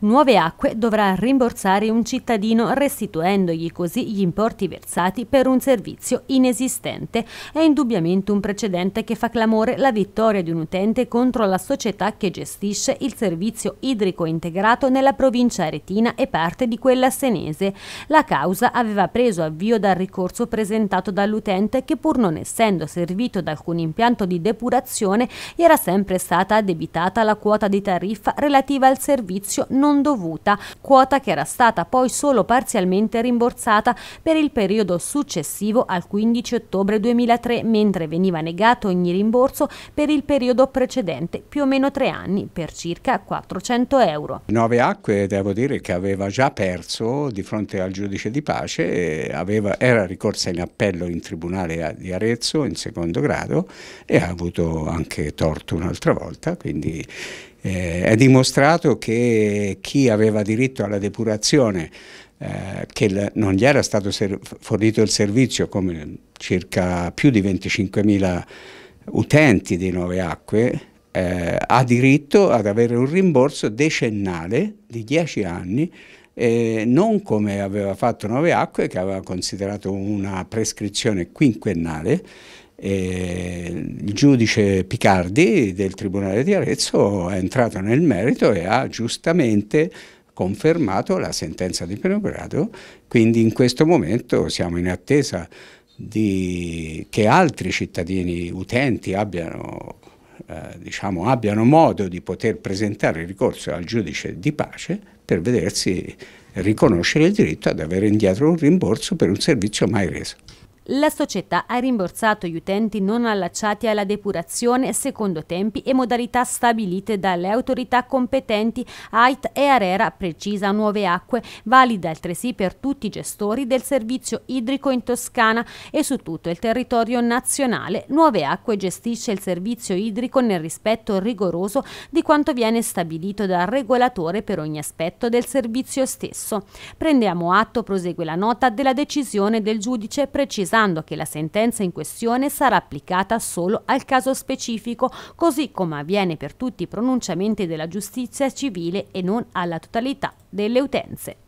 Nuove Acque dovrà rimborsare un cittadino restituendogli così gli importi versati per un servizio inesistente. È indubbiamente un precedente che fa clamore la vittoria di un utente contro la società che gestisce il servizio idrico integrato nella provincia aretina e parte di quella senese. La causa aveva preso avvio dal ricorso presentato dall'utente che pur non essendo servito da alcun impianto di depurazione era sempre stata addebitata la quota di tariffa relativa al servizio non non dovuta, quota che era stata poi solo parzialmente rimborsata per il periodo successivo al 15 ottobre 2003, mentre veniva negato ogni rimborso per il periodo precedente, più o meno tre anni, per circa 400 euro. Nove Acque, devo dire che aveva già perso di fronte al giudice di pace, aveva, era ricorsa in appello in tribunale di Arezzo in secondo grado e ha avuto anche torto un'altra volta, quindi eh, è dimostrato che chi aveva diritto alla depurazione, eh, che non gli era stato fornito il servizio come circa più di 25.000 utenti di Nove Acque, eh, ha diritto ad avere un rimborso decennale di 10 anni eh, non come aveva fatto Nove Acque che aveva considerato una prescrizione quinquennale e il giudice Picardi del Tribunale di Arezzo è entrato nel merito e ha giustamente confermato la sentenza di primo grado, quindi in questo momento siamo in attesa di, che altri cittadini utenti abbiano eh, diciamo, abbiano modo di poter presentare ricorso al giudice di pace per vedersi riconoscere il diritto ad avere indietro un rimborso per un servizio mai reso. La società ha rimborsato gli utenti non allacciati alla depurazione secondo tempi e modalità stabilite dalle autorità competenti AIT e ARERA precisa Nuove Acque, valida altresì per tutti i gestori del servizio idrico in Toscana e su tutto il territorio nazionale. Nuove Acque gestisce il servizio idrico nel rispetto rigoroso di quanto viene stabilito dal regolatore per ogni aspetto del servizio stesso. Prendiamo atto, prosegue la nota, della decisione del giudice precisa precisando che la sentenza in questione sarà applicata solo al caso specifico, così come avviene per tutti i pronunciamenti della giustizia civile e non alla totalità delle utenze.